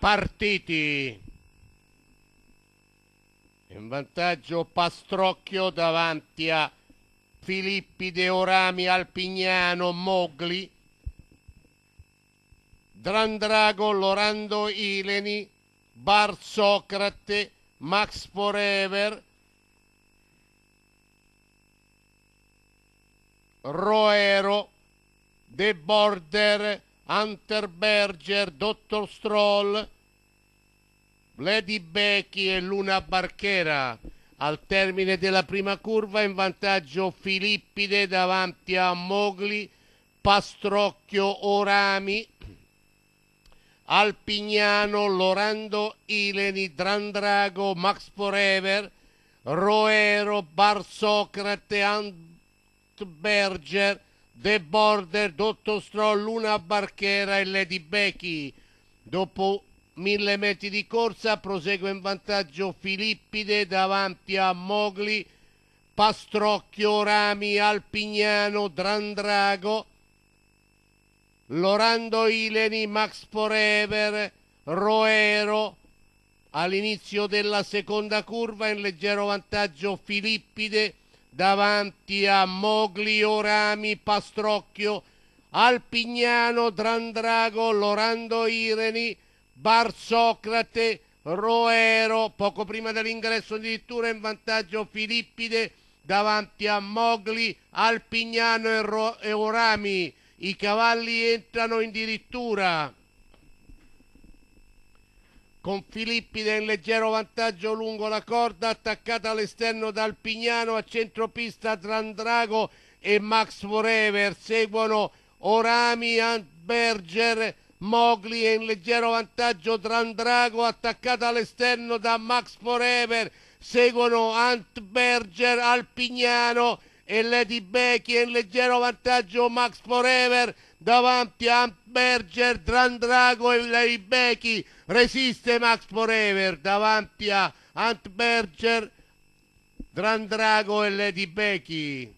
partiti. In vantaggio Pastrocchio davanti a Filippi De Orami, Alpignano, Mogli, Drandrago, Lorando Ileni, Bar Socrate, Max Forever, Roero, De Border, Hunter Berger, Dottor Stroll, Lady Becky e Luna Barchera. Al termine della prima curva in vantaggio Filippide davanti a Mogli, Pastrocchio Orami, Alpignano, Lorando Ileni, Drandrago, Max Forever, Roero, Bar Socrate, Ant Berger, The Border, Dottor Stroll, Luna Barchera e Lady Becky. Dopo mille metri di corsa prosegue in vantaggio Filippide davanti a Mogli, Pastrocchio, Rami, Alpignano, Drandrago, Lorando Ileni, Max Forever, Roero. All'inizio della seconda curva in leggero vantaggio Filippide davanti a Mogli, Orami, Pastrocchio, Alpignano, Drandrago, Lorando Ireni, Bar Socrate, Roero, poco prima dell'ingresso addirittura in vantaggio Filippide davanti a Mogli, Alpignano e, Ro- e Orami. I cavalli entrano addirittura con Filippi in leggero vantaggio lungo la corda, attaccata all'esterno dal Pignano a centropista Trandrago e Max Forever. Seguono Orami, Antberger, Mogli è in leggero vantaggio Trandrago, attaccata all'esterno da Max Forever. Seguono Antberger, Alpignano e Lady Becky in leggero vantaggio Max Forever davanti a Berger, Dran Drago e Lady Becky resiste Max Forever davanti a Ant Berger, Dran e Lady Becky